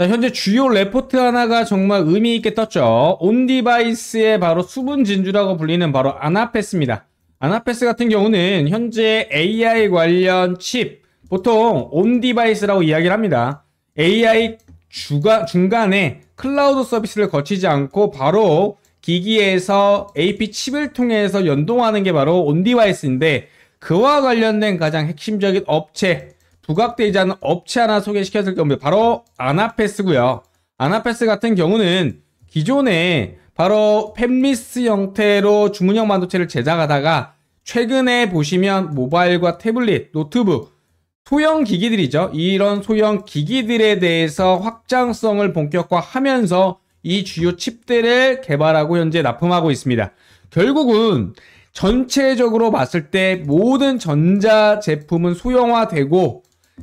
자, 현재 주요 레포트 하나가 정말 의미 있게 떴죠. 온디바이스의 바로 수분 진주라고 불리는 바로 아나페스입니다. 아나페스 같은 경우는 현재 AI 관련 칩, 보통 온디바이스라고 이야기를 합니다. AI 주가, 중간에 클라우드 서비스를 거치지 않고 바로 기기에서 AP 칩을 통해서 연동하는 게 바로 온디바이스인데 그와 관련된 가장 핵심적인 업체 부각되지 않은 업체 하나 소개시켜 드 겁니다. 바로 아나패스고요. 아나패스 같은 경우는 기존에 바로 팹리스 형태로 주문형 반도체를 제작하다가 최근에 보시면 모바일과 태블릿, 노트북, 소형 기기들이죠. 이런 소형 기기들에 대해서 확장성을 본격화하면서 이 주요 칩들을 개발하고 현재 납품하고 있습니다. 결국은 전체적으로 봤을 때 모든 전자 제품은 소형화되고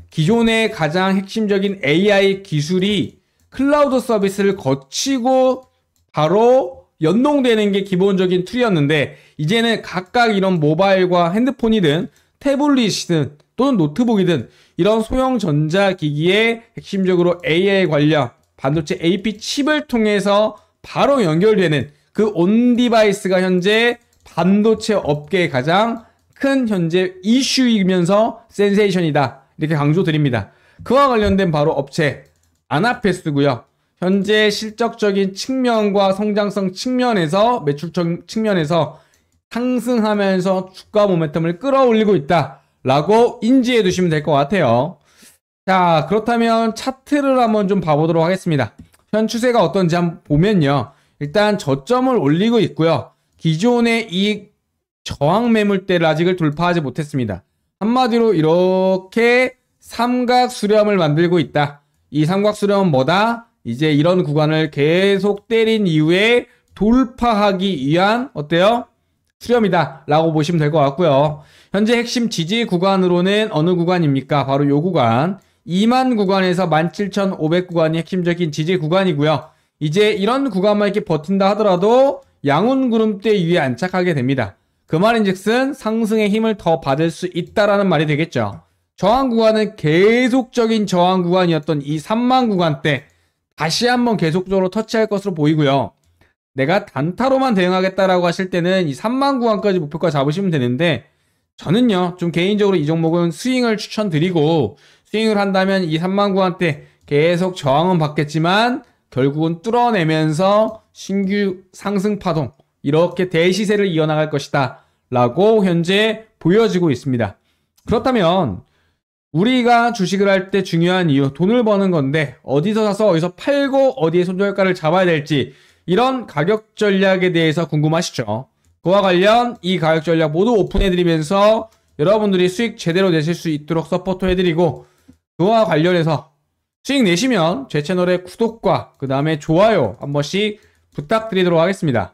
기존의 가장 핵심적인 AI 기술이 클라우드 서비스를 거치고 바로 연동되는 게 기본적인 툴이었는데 이제는 각각 이런 모바일과 핸드폰이든 태블릿이든 또는 노트북이든 이런 소형 전자기기에 핵심적으로 AI 관련 반도체 AP 칩을 통해서 바로 연결되는 그 온 디바이스가 현재 반도체 업계의 가장 큰 현재 이슈이면서 센세이션이다. 이렇게 강조드립니다. 그와 관련된 바로 업체 아나페스고요. 현재 실적적인 측면과 성장성 측면에서 매출 측면에서 상승하면서 주가 모멘텀을 끌어올리고 있다라고 인지해 두시면 될 것 같아요. 자 그렇다면 차트를 한번 좀 봐보도록 하겠습니다. 현 추세가 어떤지 한번 보면요. 일단 저점을 올리고 있고요. 기존의 이 저항 매물대를 아직을 돌파하지 못했습니다. 한마디로 이렇게 삼각 수렴을 만들고 있다. 이 삼각 수렴은 뭐다? 이제 이런 구간을 계속 때린 이후에 돌파하기 위한 어때요? 수렴이다 라고 보시면 될 것 같고요. 현재 핵심 지지 구간으로는 어느 구간입니까? 바로 요 구간 2만 구간에서 17,500 구간이 핵심적인 지지 구간이고요. 이제 이런 구간만 이렇게 버틴다 하더라도 양운구름대 위에 안착하게 됩니다. 그 말인즉슨 상승의 힘을 더 받을 수 있다라는 말이 되겠죠. 저항 구간은 계속적인 저항 구간이었던 이 3만 구간 때 다시 한번 계속적으로 터치할 것으로 보이고요. 내가 단타로만 대응하겠다라고 하실 때는 이 3만 구간까지 목표가 잡으시면 되는데 저는요 좀 개인적으로 이 종목은 스윙을 추천드리고 스윙을 한다면 이 3만 구간 때 계속 저항은 받겠지만 결국은 뚫어내면서 신규 상승 파동 이렇게 대시세를 이어나갈 것이다. 라고 현재 보여지고 있습니다. 그렇다면 우리가 주식을 할 때 중요한 이유, 돈을 버는 건데 어디서 사서 어디서 팔고 어디에 손절가를 잡아야 될지 이런 가격 전략에 대해서 궁금하시죠? 그와 관련 이 가격 전략 모두 오픈해드리면서 여러분들이 수익 제대로 내실 수 있도록 서포트해드리고 그와 관련해서 수익 내시면 제 채널의 구독과 그 다음에 좋아요 한 번씩 부탁드리도록 하겠습니다.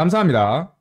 감사합니다.